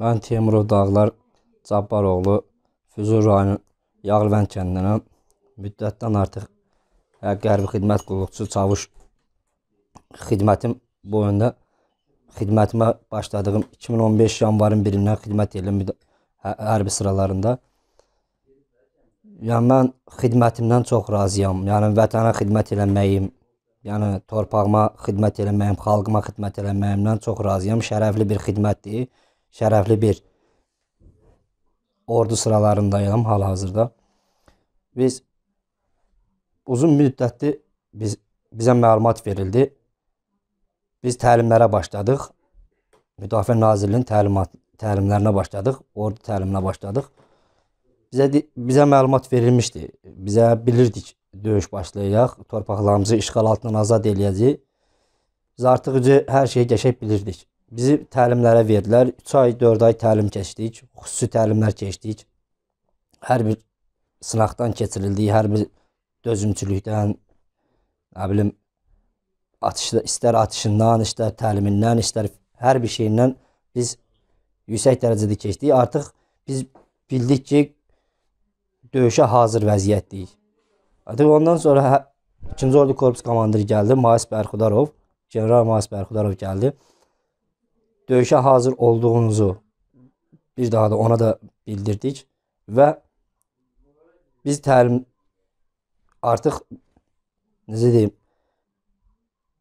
Mən Teymurov Dağlar Cabbaroğlu Füzul rayonu Yağlıvənd kəndinə müddətdən artıq hə, qərbi xidmət qulluqçu çavuş xidmətim boyunda xidmətimə başladığım 2015 yanvarın 1-dən xidmət edirəm hə, hərbi sıralarında. Yəni mən xidmətimdən çox razıyam. Yəni vətənə xidmət eləməyim, yəni torpağıma xidmət eləməyim, xalqıma xidmət eləməyimdən çox razıyam. Şərəfli bir xidmətdir şərəfli bir ordu sıralarındayam hal-hazırda. Biz uzun müddətli biz bizə məlumat verildi. Biz təlimlərə başladıq. Müdafiə Nazirliyinin təlimat təlimlərinə başladıq, ordu təliminə başladıq. Bizə bizə məlumat verilmişdi. Bizə bilirdik döyüş başlayacaq, torpaqlarımızı işğal altından azad eləyəcəyik. Biz artıq hər şeyi qəşəng bilirdik. Bizi təlimlərə verdilər. 3 ay, 4 ay təlim keçdik. Xüsusi təlimlər keçdik. Hər bir sınaqdan keçirildik, hər bir dözümçülükdən, nə bilim, atışda, istər atışından, istər təlimindən, istər hər bir şeyindən biz yüksək dərəcədə keçdik. Artıq biz bildik ki, döyüşə hazır vəziyyətdəyik. Artıq ondan sonra 2-ci hə, ordu korpus komandiri gəldi, Mayıs Bərxudarov, general Mayıs Bərxudarov gəldi döyüşə hazır olduğunuzu bir daha da ona da bildirdik və biz təlim artıq necə deyim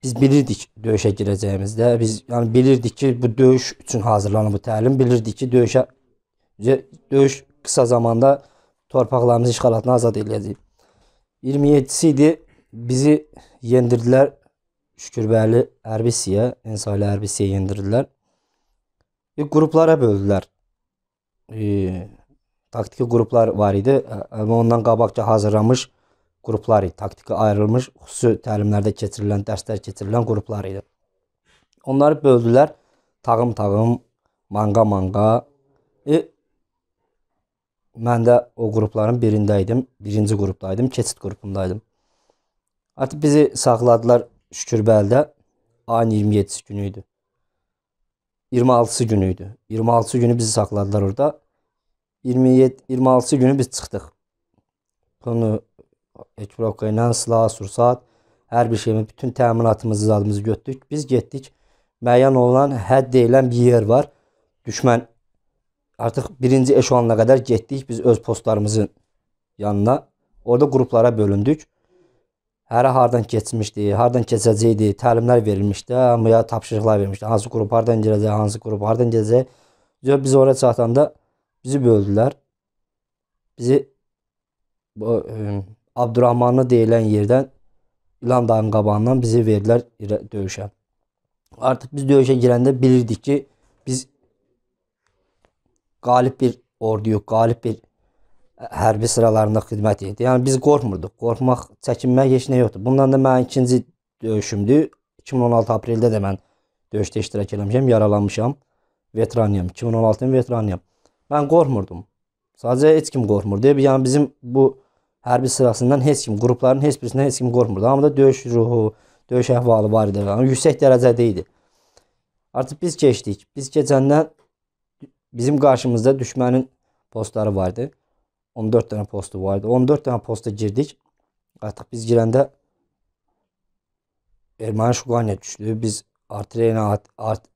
biz bilirdik döyüşə girəcəyimizdə biz yəni bilirdik ki bu döyüş üçün hazırlanır bu təlim bilirdik ki döyüşə döyüş qısa zamanda torpaqlarımızı işğalatdan azad edəcəyik. 27-si idi bizi yendirdilər Şükürbəli Hərbisiyə, Ensali Hərbisiyə yendirdilər qruplara böldülər. E, taktiki qruplar var idi və ondan qabaqca hazırlamış qruplar idi. Taktika ayrılmış xüsusi təlimlərdə keçirilən, dərslər keçirilən qruplar idi. Onları böldülər tağım-tağım, manqa-manqa. E, mən də o qrupların birində idim. Birinci qrupda idim, keçid qrupundaydım. Artıq bizi saxladılar Şükürbəldə. Ayın 27-si günü idi. 26-sı günüydü. 26-sı günü bizi saxladılar orada. 27 26-sı günü biz çıxdıq. Bunu ekiprovka ilə, silah, sursat, hər bir şeyimiz, bütün təminatımızı, zadımızı götürdük. Biz getdik. Müəyyən olan hədd deyilən bir yer var. Düşmən artıq birinci eşolanına qədər getdik biz öz postlarımızın yanına. Orada qruplara bölündük. Hərə hardan keçmişdi, hardan keçəcəkdi, təlimlər verilmişdi, ya tapşırıqlar vermişdi. Hansı qrup hardan gələcək, hansı qrup hardan gələcək. Biz oraya çatanda bizi böldülər. Bizi bu, ə, ıı, Abdurrahmanlı deyilən yerdən İlan dağın qabağından bizi verdilər döyüşə. Artıq biz döyüşə girəndə bilirdik ki, biz qalib bir orduyuq, qalib bir hərbi sıralarında xidmət etdi. Yəni biz qorxmurduq. Qorxmaq, çəkinmək heç nə yoxdur. Bundan da mənim ikinci döyüşümdür. 2016 apreldə də mən döyüşdə iştirak eləmişəm, yaralanmışam. Veteranıyam, 2016-cı veteranıyam. Mən qorxmurdum. Sadəcə heç kim qorxmurdu. Yəni bizim bu hərbi sırasından heç kim, qrupların heç birisindən heç kim qorxmurdu. Hamıda döyüş ruhu, döyüş əhvalı var idi. Yəni yüksək dərəcədə idi. Artıq biz keçdik. Biz keçəndən bizim qarşımızda düşmənin postları vardı. 14 dənə postu var idi. 14 dənə posta girdik. Artıq biz girəndə erməni şuqaniyə düşdü. Biz artilleriya art, art,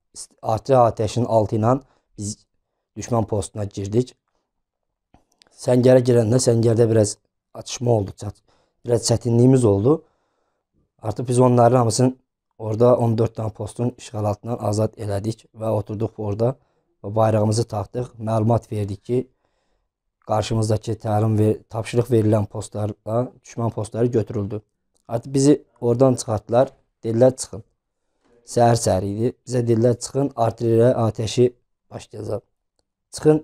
artilleriya atəşinin altı ilə biz düşmən postuna girdik. Səngərə girəndə səngərdə biraz atışma oldu. Biraz çətinliyimiz oldu. Artıq biz onların hamısını orada 14 dənə postun işğal altından azad elədik və oturduq orada və bayrağımızı taxdıq. Məlumat verdik ki, Qarşımızdakı təlim və ver, tapşırıq verilən postlarla düşmən postları götürüldü. Artıq bizi oradan çıxartdılar. Dedilər çıxın. Səhər-səhər idi. Bizə dedilər çıxın, artilleriya atəşi başlayacaq. Çıxın,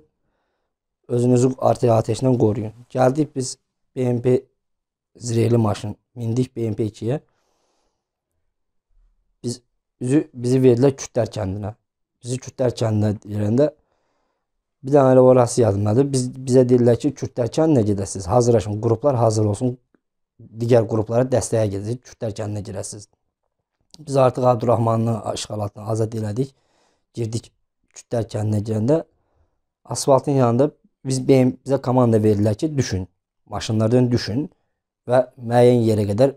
özünüzü artilleriya atəşindən qoruyun. Gəldik biz BMP zirehli maşın. Mindik BMP 2-yə. Biz bizi, bizi verdilər Kütlər kəndinə. Bizi Kütlər kəndinə deyəndə Bir dənə elə orası yadımdadır. Biz bizə deyirlər ki, Kürtlərkəninə gedəsiz. Hazırlaşın, qruplar hazır olsun. Digər qruplara dəstəyə gedəcək, Kürtlərkəninə girəsiz. Biz artıq Abdurrahmanlı işğalatdan azad elədik. Girdik Kürtlərkəninə girəndə asfaltın yanında biz BM, bizə komanda verdilər ki, düşün. Maşınlardan düşün və müəyyən yerə qədər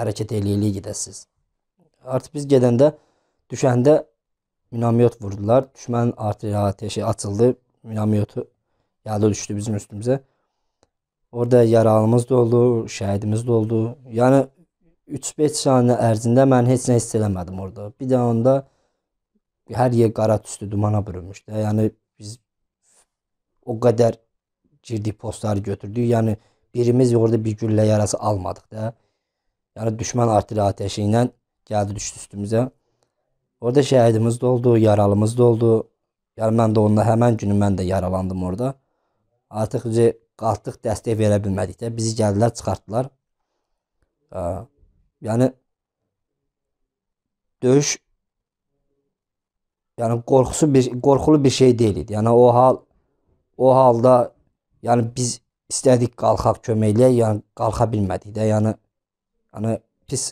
hərəkət eləyilik gedəsiz. Artıq biz gedəndə düşəndə münamiyot vurdular. Düşman artıya ateşi atıldı. Münamiyotu yağda düştü bizim üstümüze. Orada yaralımız da oldu, şəhidimiz də oldu. Yəni 3-5 saniyə ərzində mən heç nə hiss eləmədim orada. Bir de onda hər yer qara tüstü dumana bürünmüşdü. Yani biz o kadar girdik postları götürdük. Yani birimiz orada bir güllə yarası almadıq da. Yani düşman artilleriya ateşi ilə gəldi düşdü üstümüzə. Orada şəhidimiz də oldu, yaralımız da oldu. Yəni mən də onunla həmən günü mən də yaralandım orada. Artıq qalxdıq dəstək verə bilmədik də bizi gəldilər, çıxartdılar. Yəni döyüş yəni qorxusu bir qorxulu bir şey deyil idi. Yəni o hal o halda yəni biz istədik qalxaq kömək eləyək, yəni qalxa bilmədik də. Yəni yəni pis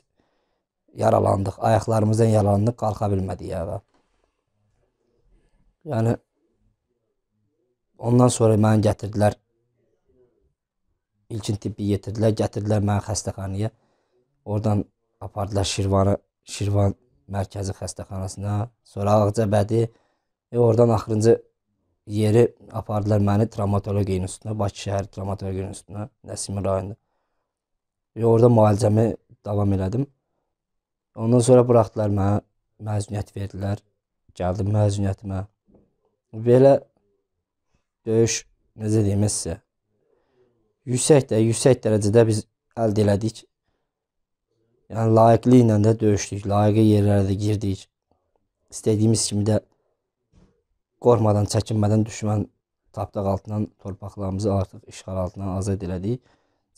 yaralandıq, ayaqlarımızdan yaralandıq, qalxa bilmədik ayağa. Yəni ondan sonra məni gətirdilər. İlkin tibbi yetirdilər, gətirdilər məni xəstəxanaya. Oradan apardılar Şirvanı, Şirvan mərkəzi xəstəxanasına, sonra Ağcabədi, e, oradan axırıncı yeri apardılar məni travmatologiya institutuna, Bakı şəhər travmatologiya institutuna, Nəsimi rayonunda. Və e, orada müalicəmi davam elədim. Ondan sonra buraxdılar mənə məzuniyyət verdilər. Gəldim məzuniyyətimə. Belə döyüş necə deyim sizə? Yüksək də, yüksək dərəcədə biz əldə elədik. Yəni layiqli ilə də döyüşdük, layiqli yerlərə də girdik. İstədiyimiz kimi də qormadan, çəkinmədən düşmən tapdaq altından torpaqlarımızı artıq işğal altından azad elədik.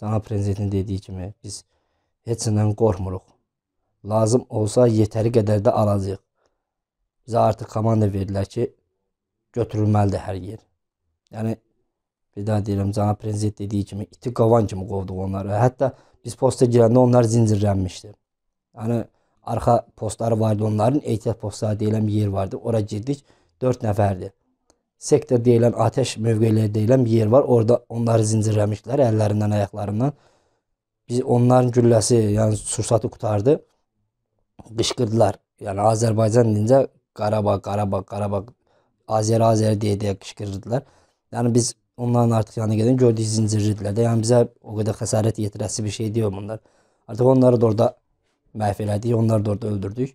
Cənab prezidentin dediyi kimi biz heç nədən qormuruq lazım olsa yetəri qədər də alacağıq. Bizə artıq komanda verdilər ki, götürülməlidir hər yer. Yəni bir daha deyirəm, cənab prezident dediyi kimi iti qovan kimi qovduq onları. Hətta biz posta girəndə onlar zincirlənmişdi. Yəni arxa postları vardı onların, ehtiyat postları deyilən bir yer vardı. Ora girdik, 4 nəfərdi. Sektor deyilən atəş mövqeləri deyilən bir yer var. Orada onları zincirləmişdilər əllərindən, ayaqlarından. Biz onların gülləsi, yəni sursatı qutardı qışqırdılar. Yəni Azərbaycan deyincə Qarabağ, Qarabağ, Qarabağ, Azər, Azər deyə deyə qışqırırdılar. Yəni biz onların artıq yanına gedən gördük zincirlidilər də. Yəni bizə o qədər xəsarət yetirəsi bir şey deyil bunlar. Artıq onları da orada məhv elədik, onları da orada öldürdük.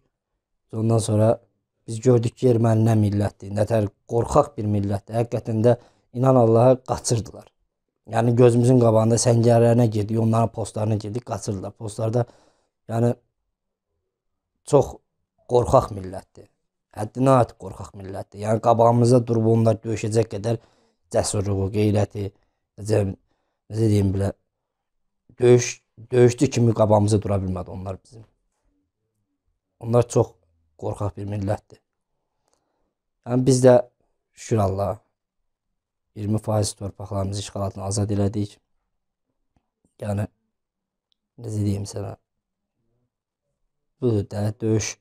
Ondan sonra biz gördük ki, erməni nə millətdir, nə tər qorxaq bir millətdir. Həqiqətən də inan Allaha qaçırdılar. Yəni gözümüzün qabağında səngərlərinə girdik, onların postlarına girdik, qaçırdılar. Postlarda yəni çox qorxaq millətdir. Həddinə artıq qorxaq millətdir. Yəni qabağımızda durub onlar döyüşəcək qədər cəsurluğu, qeyrəti, necə necə deyim belə döyüş döyüşdü kimi qabağımıza dura bilmədi onlar bizim. Onlar çox qorxaq bir millətdir. Yəni biz də şükür Allah 20% torpaqlarımızı işğaldan azad elədik. Yəni necə deyim sənə? Budur da döyüş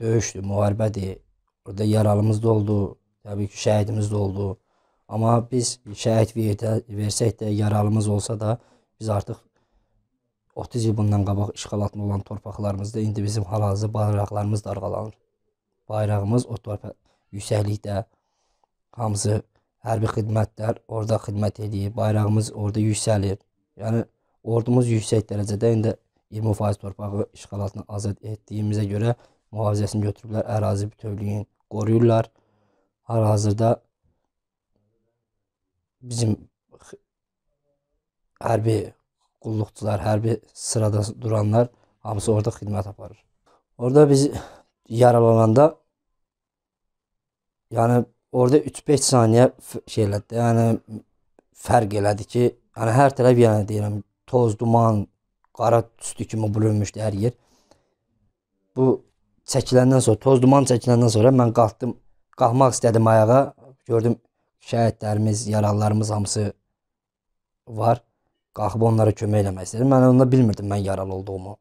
döyüşdür, müharibədir. Orada yaralımız da oldu, təbii ki, şəhidimiz də oldu. Amma biz şəhid verdə, versək də, yaralımız olsa da, biz artıq 30 il bundan qabaq işğal altında olan torpaqlarımızda indi bizim hal-hazırda bayraqlarımız darğalanır. Bayrağımız o torpaq yüksəklikdə hamısı hərbi xidmətlər orada xidmət edir. Bayrağımız orada yüksəlir. Yəni Ordumuz yüksək dərəcədə indi 20% torpağı işğal altından azad etdiyimizə görə mühafizəsini götürüblər, ərazi bütövlüyünü qoruyurlar. Hal-hazırda bizim hərbi qulluqçular, hərbi sırada duranlar hamısı orada xidmət aparır. Orada biz yaralananda yəni orada 3-5 saniyə şey elədi. Yəni fərq elədi ki, yəni hər tərəf yəni deyirəm toz, duman, qara tüstü kimi bürünmüşdü hər yer. Bu çəkiləndən sonra, toz duman çəkiləndən sonra mən qalxdım, qalxmaq istədim ayağa. Gördüm şəhidlərimiz, yaralılarımız hamısı var. Qalxıb onlara kömək eləmək istədim. Mən onda bilmirdim mən yaralı olduğumu.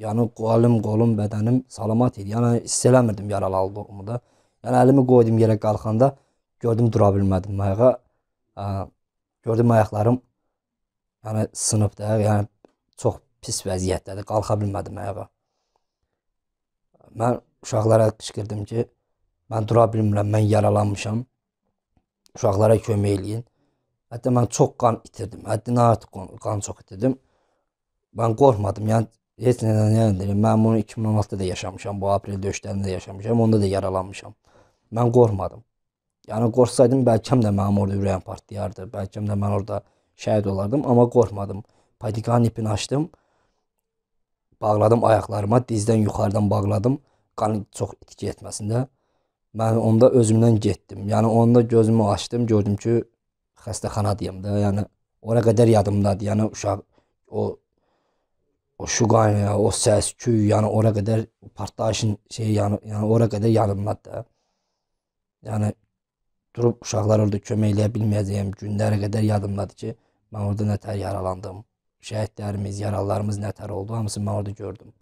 Yəni qolum, qolum, bədənim salamat idi. Yəni hiss eləmirdim yaralı olduğumu da. Yəni əlimi qoydum yerə qalxanda gördüm dura bilmədim ayağa. Gördüm ayaqlarım Yəni sınıbda, yəni çox pis vəziyyətdədir, qalxa bilmədim ayağa. Mən uşaqlara qışqırdım ki, mən dura bilmirəm, mən yaralanmışam. Uşaqlara kömək eləyin. Hətta mən çox qan itirdim. Həddindən artıq qan, qan çox itirdim. Mən qorxmadım. Yəni heç nədən yəndirəm. Mən bunu 2016-da da yaşamışam. Bu aprel döyüşlərində də yaşamışam. Onda da yaralanmışam. Mən qorxmadım. Yəni qorxsaydım bəlkəm də mənim orada ürəyim partlayardı. Bəlkəm də mən orada şəhid olardım, amma qorxmadım. Padikanın ipini açdım. Bağladım ayaqlarıma, dizdən yuxarıdan bağladım. Qan çox itki etməsində. Mən onda özümdən getdim. Yəni onda gözümü açdım, gördüm ki, xəstəxanadayım da. Yəni ora qədər yadımdadır. Yəni uşaq o o şuqanya, o səs-küy, yəni ora qədər partlayışın şeyi, yəni, yəni ora qədər yadımdadır da. Yəni durub uşaqlar orada kömək eləyə bilməyəcəyim günlərə qədər yadımdadır ki, Mən orada nətər yaralandım. Şəhidlərimiz, yaralılarımız nətər oldu, hamısını mən orada gördüm.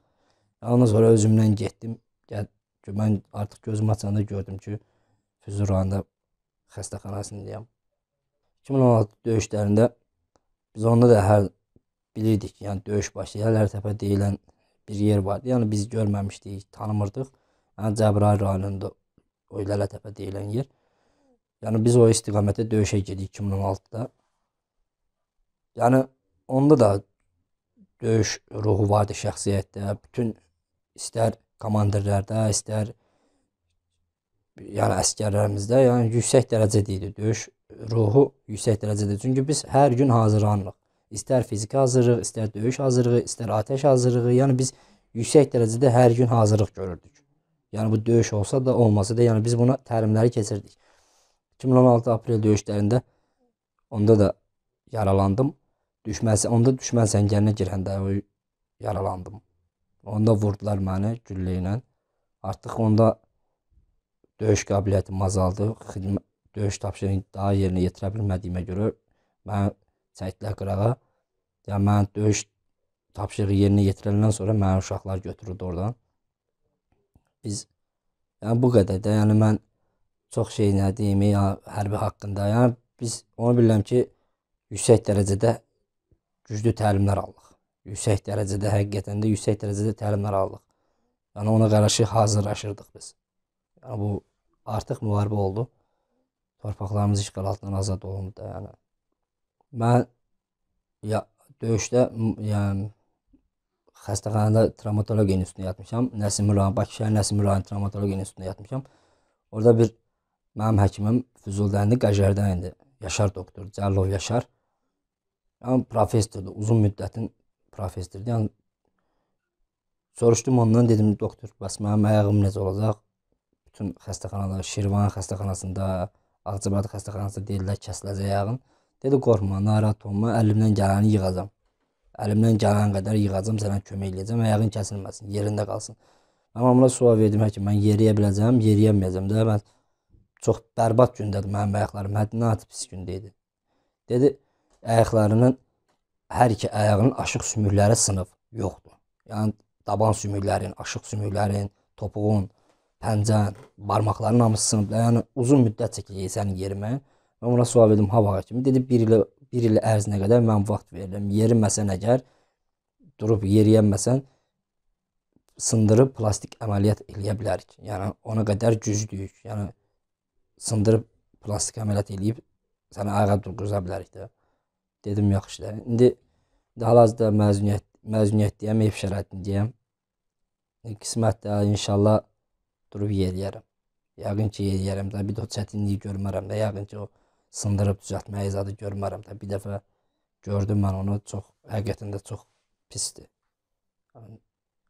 Ondan sonra özümdən getdim. Gəl, mən artıq gözüm açanda gördüm ki, Füzuranda xəstəxanasındayam. 2016 döyüşlərində biz onda da hər bilirdik ki, yəni döyüş başlayır. Hər təpə deyilən bir yer vardı. Yəni biz görməmişdik, tanımırdıq. Yəni Cəbrayıl rayonunda o Lələtəpə deyilən yer. Yəni biz o istiqamətdə döyüşə gedik 2016-da. Yəni onda da döyüş ruhu var idi şəxsiyyətdə. Bütün istər komandirlərdə, istər yəni əskərlərimizdə, yəni yüksək dərəcədə idi döyüş ruhu yüksək dərəcədə. Çünki biz hər gün hazırlanırıq. İstər fiziki hazırlıq, istər döyüş hazırlığı, istər atəş hazırlığı, yəni biz yüksək dərəcədə hər gün hazırlıq görürdük. Yəni bu döyüş olsa da, olmasa da, yəni biz buna təlimləri keçirdik. 2016 aprel döyüşlərində onda da yaralandım. Düşməsi, onda düşmən səngərinə girəndə yaralandım. Onda vurdular məni güllə ilə. Artıq onda döyüş qabiliyyətim azaldı. Xidmət döyüş tapşırığını daha yerinə yetirə bilmədiyimə görə mən çəkdilər qırağa. Yəni mən döyüş tapşırığı yerinə yetiriləndən sonra məni uşaqlar götürürdü oradan. Biz yəni bu qədər də, yəni mən çox şey nə deyim, ya hərbi haqqında. Yəni biz onu bilirəm ki, yüksək dərəcədə güclü təlimlər aldıq. Yüksək dərəcədə, həqiqətən də yüksək dərəcədə təlimlər aldıq. Yəni ona qarşı hazırlaşırdıq biz. Yəni bu artıq müharibə oldu. Torpaqlarımız işğal altından azad olundu, yəni. Mən ya döyüşdə yəni xəstəxanada travmatologiya institutunda yatmışam. Nəsim Rayon, Bakı şəhər Nəsim Rayon travmatologiya institutunda yatmışam. Orada bir mənim həkimim Füzuldəndi Qəşərdən idi. Yaşar doktor, Cəllov Yaşar. Yəni professordur, uzun müddətin professordur. Yəni soruşdum ondan, dedim doktor, bəs mənim ayağım necə olacaq? Bütün xəstəxanalar, Şirvan xəstəxanasında, Ağcabədi xəstəxanasında deyirlər kəsiləcək ayağın. Dedi qorxma, narahat olma, əlimdən gələni yığacam. Əlimdən gələn qədər yığacam, sənə kömək edəcəm, ayağın kəsilməsin, yerində qalsın. Amma buna sual verdim həkim, mən yeriyə biləcəm, yeriyəməyəcəm də. Mən çox bərbad gündədir mənim ayaqlarım, həddindən artıq pis gündə idi. Dedi, ayaqlarının hər iki ayağının aşıq sümükləri sınıb yoxdur. Yəni daban sümüklərin, aşıq sümüklərin, topuğun, pəncən, barmaqların hamısı sınıb. Yəni uzun müddət çəkəcək sənin yerimə. Mən ona sual verdim ha vaxt kimi. Dedi 1 il 1 il ərzinə qədər mən vaxt verirəm. Yeriməsən əgər durub yeriyənməsən sındırıb plastik əməliyyat eləyə bilərik. Yəni ona qədər güclüyük. Yəni sındırıb plastik əməliyyat eləyib səni ayağa durğuza bilərik də. Dedim yaxşı da. İndi hal-hazırda məzuniyyət məzuniyyətdəyəm, ev şəraitindəyəm. E, qismət də inşallah durub yeriyərəm. Yəqin ki, yeriyərəm də. Bir də o çətinliyi görmərəm də. Yəqin ki, o sındırıb düzəltməyi zadı görmərəm də. Bir dəfə gördüm mən onu çox həqiqətən də çox pisdir. Yəni,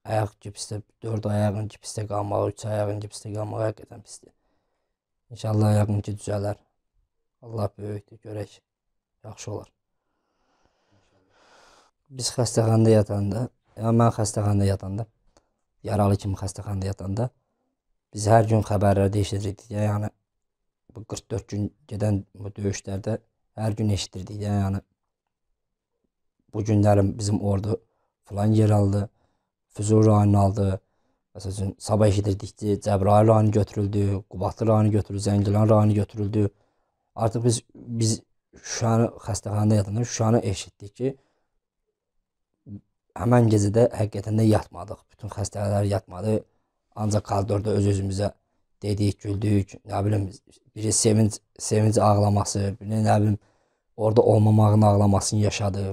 ayaq gipsdə 4 ayağın gipsdə qalmağı, 3 ayağın gipsdə qalmağı həqiqətən pisdir. İnşallah yəqin ki, düzələr. Allah böyükdür, görək. Yaxşı olar biz xəstəxanada yatanda, mən xəstəxanada yatanda, yaralı kimi xəstəxanada yatanda biz hər gün xəbərlərdə eşidirdik. Yəni bu 44 gün gedən bu döyüşlərdə hər gün eşidirdik. Yəni bu günlərim bizim ordu filan yer aldı, Füzuli rayonunu aldı. Məsəl üçün sabah eşidirdik ki, Cəbrayıl rayonu götürüldü, Qubadlı rayonu götürüldü, Zəngilan rayonu götürüldü. Artıq biz biz Şuşanı xəstəxanada yatanda Şuşanı eşitdik ki, həmən gecədə həqiqətən də yatmadıq. Bütün xəstələr yatmadı. Ancaq koridorda öz-özümüzə dedik, güldük, nə bilim, biri sevinc, sevinc ağlaması, biri nə bilim, orada olmamağın ağlamasını yaşadı.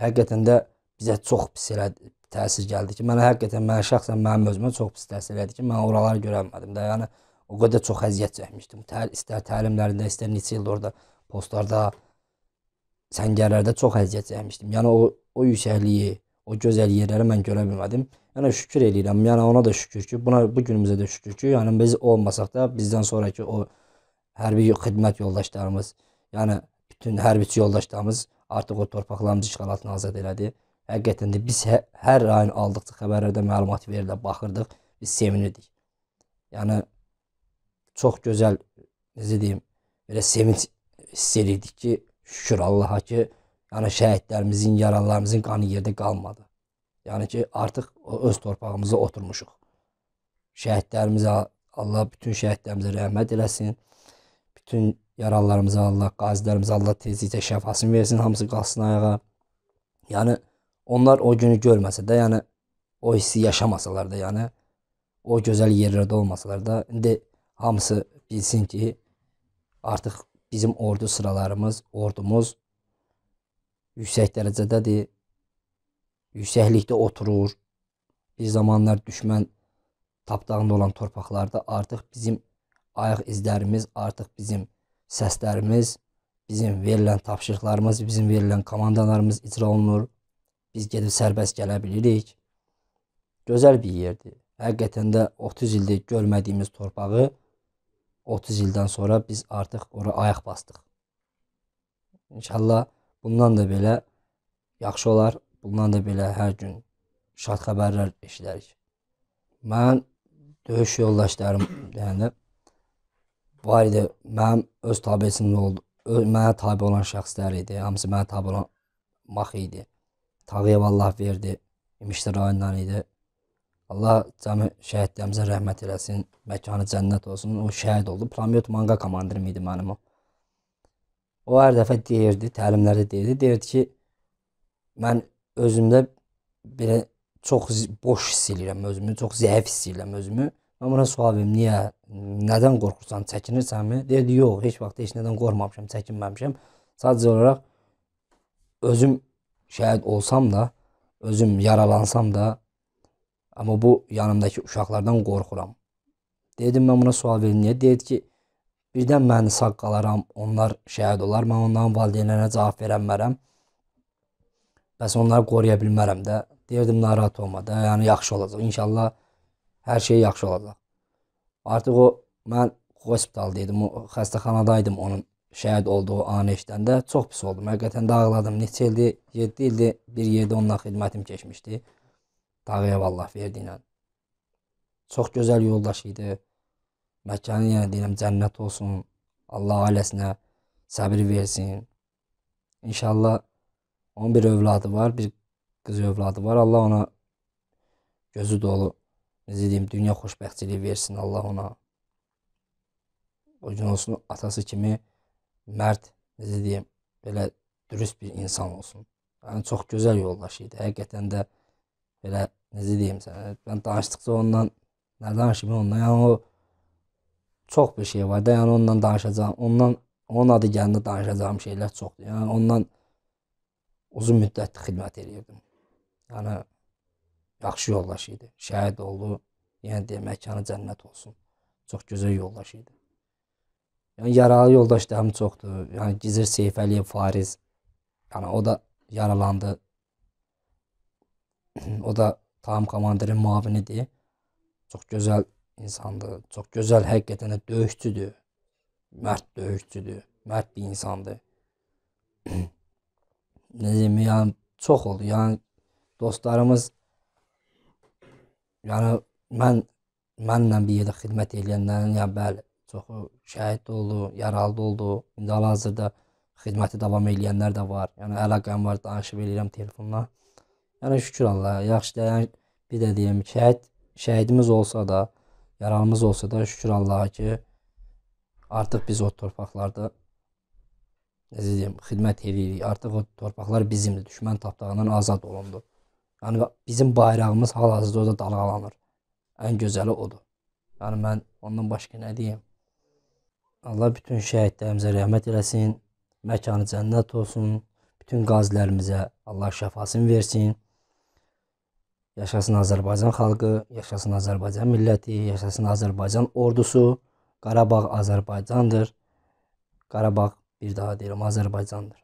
Həqiqətən də bizə çox pis elədi, təsir gəldi ki, mənə həqiqətən mən şəxsən mənim özümə çox pis təsir elədi ki, mən oraları görənmədim də. Yəni o qədər çox əziyyət çəkmişdim. Tər, istər təlimlərində, istər neçə il orada postlarda səngərlərdə çox əziyyət çəkmişdim. Yəni o o yüksəkliyi, o gözəl yerləri mən görə bilmədim. Yəni şükür eləyirəm. Yəni ona da şükür ki, buna bu günümüzə də şükür ki, yəni biz olmasaq da bizdən sonrakı o hərbi xidmət yoldaşlarımız, yəni bütün hərbiçi yoldaşlarımız artıq o torpaqlarımızı işğal altından azad elədi. Həqiqətən də biz hə hər ayın aldıqca xəbərlərdə məlumat verirlər, baxırdıq, biz sevinirdik. Yəni çox gözəl necə deyim, belə sevinç hiss edirdik ki, şükür Allaha ki, Yəni şəhidlərimizin, yaralılarımızın qanı yerdə qalmadı. Yəni ki, artıq öz torpağımıza oturmuşuq. Şəhidlərimizə Allah bütün şəhidlərimizə rəhmət eləsin. Bütün yaralılarımıza Allah, qazilərimizə Allah tezliklə şəfasını versin, hamısı qalsın ayağa. Yəni onlar o günü görməsə də, yəni o hissi yaşamasalar da, yəni o gözəl yerlərdə olmasalar da, indi hamısı bilsin ki, artıq bizim ordu sıralarımız, ordumuz yüksək dərəcədədir. Yüksəklikdə oturur. Bir zamanlar düşmən tapdağında olan torpaqlarda artıq bizim ayaq izlərimiz, artıq bizim səslərimiz, bizim verilən tapşırıqlarımız, bizim verilən komandalarımız icra olunur. Biz gedib sərbəst gələ bilirik. Gözəl bir yerdir. Həqiqətən də 30 ildir görmədiyimiz torpağı 30 ildən sonra biz artıq ora ayaq bastıq. İnşallah Bundan da belə yaxşı olar. Bundan da belə hər gün şad xəbərlər eşidərik. Mən döyüş yoldaşlarım, yəni var idi. Mənim öz tabesimdə oldu. Öz, mənə tabe olan şəxslər idi. Hamısı mənə tabe olan Max idi. Tağıyev Allah verdi. İmişli rayonundan idi. Allah cəmi şəhidlərimizə rəhmət eləsin. Məkanı cənnət olsun. O şəhid oldu. Plamyot Manga komandirim idi mənim o. O hər dəfə deyirdi, təlimlərdə deyirdi, deyirdi ki, mən özümdə belə çox boş hiss edirəm özümü, çox zəif hiss edirəm özümü. Mən buna sual verim, niyə? Nədən qorxursan, çəkinirsənmi? Deyirdi, yox, heç vaxt heç nədən qorxmamışam, çəkinməmişəm. Sadəcə olaraq özüm şəhid olsam da, özüm yaralansam da, amma bu yanımdakı uşaqlardan qorxuram. Dedim mən buna sual verim, niyə? Deyirdi ki, Birdən mən sağ qalaram, onlar şəhid olar, mən onların valideynlərinə cavab verə bilmərəm. Bəs onları qoruya bilmərəm də. Deyirdim narahat olma da, yəni yaxşı olacaq. İnşallah hər şey yaxşı olacaq. Artıq o mən hospitalda idim, o xəstəxanada idim onun şəhid olduğu anı eşidəndə çox pis oldum. Həqiqətən dağladım. Neçə ildir, 7 ildir bir yerdə onunla xidmətim keçmişdi. Tağıyev Allah verdi ilə. Çox gözəl yoldaş idi. Məkanı yenə yəni deyirəm cənnət olsun. Allah ailəsinə səbir versin. İnşallah onun bir övladı var, bir qız övladı var. Allah ona gözü dolu, necə deyim, dünya xoşbəxtçiliyi versin Allah ona. O gün olsun atası kimi mərd, necə deyim, belə dürüst bir insan olsun. Yəni çox gözəl yoldaşı idi. Həqiqətən də belə necə deyim sənə, mən danışdıqca ondan nə danışım ondan, yəni o çox bir şey var da, yəni onunla danışacağam. Ondan onun adı gələndə danışacağım şeylər çoxdur. Yəni ondan uzun müddətli xidmət edirdim. Yəni yaxşı yoldaş idi. Şəhid oldu. Yəni deyə məkanı cənnət olsun. Çox gözəl yoldaş idi. Yəni yaralı yoldaşlarım çoxdur. Yəni Gizir Seyfəliyev Fariz. Yəni o da yaralandı. o da tam komandirin müavinidir. Çox gözəl insandır. Çox gözəl həqiqətən də döyüşçüdür. Mərd döyüşçüdür. Mərd bir insandır. Necə deyim, yəni çox oldu. Yəni dostlarımız yəni mən mənlə bir yerdə xidmət edənlərin ya yəni bəli, çoxu şəhid oldu, yaralı oldu. İndi hal-hazırda xidməti davam edənlər də var. Yəni əlaqəm var, danışıb eləyirəm telefonla. Yəni şükür Allah, yaxşı da yəni bir də deyim, şəhid şəhidimiz olsa da yaranımız olsa da şükür Allaha ki, artıq biz o torpaqlarda necə deyim, xidmət eləyirik. Artıq o torpaqlar bizimdir. Düşmən tapdağından azad olundu. Yəni bizim bayrağımız hal-hazırda orada dalğalanır. Ən gözəli odur. Yəni mən ondan başqa nə deyim? Allah bütün şəhidlərimizə rəhmət eləsin. Məkanı cənnət olsun. Bütün qazilərimizə Allah şəfasını versin. Yaşasın Azərbaycan xalqı, yaşasın Azərbaycan milləti, yaşasın Azərbaycan ordusu. Qarabağ Azərbaycandır. Qarabağ bir daha deyirəm Azərbaycandır.